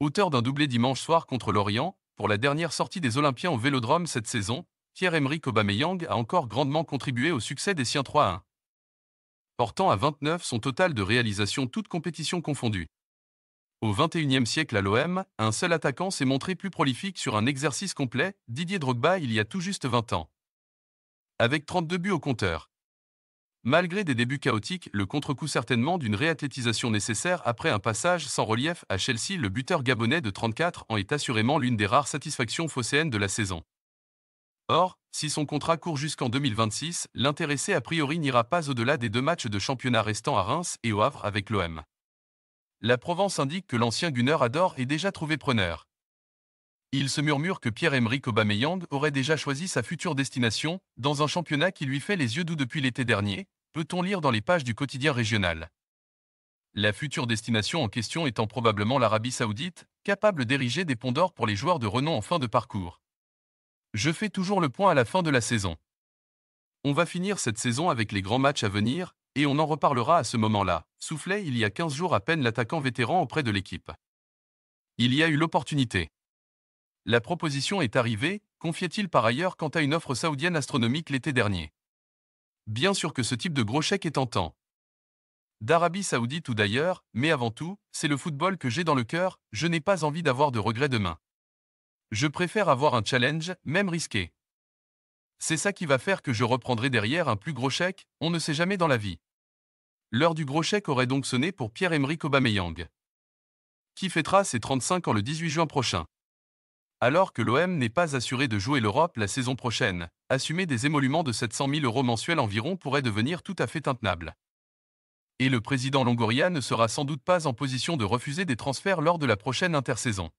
Auteur d'un doublé dimanche soir contre l'Orient, pour la dernière sortie des Olympiens au Vélodrome cette saison, Pierre-Emerick Aubameyang a encore grandement contribué au succès des siens 3 1. Portant à 29 son total de réalisations toutes compétitions confondues. Au 21e siècle à l'OM, un seul attaquant s'est montré plus prolifique sur un exercice complet, Didier Drogba il y a tout juste 20 ans. Avec 32 buts au compteur. Malgré des débuts chaotiques, le contre-coup certainement d'une réathlétisation nécessaire après un passage sans relief à Chelsea, le buteur gabonais de 34 ans est assurément l'une des rares satisfactions phocéennes de la saison. Or, si son contrat court jusqu'en 2026, l'intéressé a priori n'ira pas au-delà des deux matchs de championnat restant à Reims et au Havre avec l'OM. La Provence indique que l'ancien Gunner adore est déjà trouvé preneur. Il se murmure que Pierre-Emerick Aubameyang aurait déjà choisi sa future destination, dans un championnat qui lui fait les yeux doux depuis l'été dernier, peut-on lire dans les pages du quotidien régional. La future destination en question étant probablement l'Arabie saoudite, capable d'ériger des ponts d'or pour les joueurs de renom en fin de parcours. Je fais toujours le point à la fin de la saison. On va finir cette saison avec les grands matchs à venir, et on en reparlera à ce moment-là, soufflait il y a 15 jours à peine l'attaquant vétéran auprès de l'équipe. Il y a eu l'opportunité. La proposition est arrivée, confiait-il par ailleurs quant à une offre saoudienne astronomique l'été dernier. Bien sûr que ce type de gros chèque est tentant. D'Arabie Saoudite ou d'ailleurs, mais avant tout, c'est le football que j'ai dans le cœur, je n'ai pas envie d'avoir de regrets demain. Je préfère avoir un challenge, même risqué. C'est ça qui va faire que je reprendrai derrière un plus gros chèque, on ne sait jamais dans la vie. L'heure du gros chèque aurait donc sonné pour Pierre-Emerick Aubameyang, qui fêtera ses 35 ans le 18 juin prochain. Alors que l'OM n'est pas assuré de jouer l'Europe la saison prochaine, assumer des émoluments de 700 000 euros mensuels environ pourrait devenir tout à fait intenable. Et le président Longoria ne sera sans doute pas en position de refuser des transferts lors de la prochaine intersaison.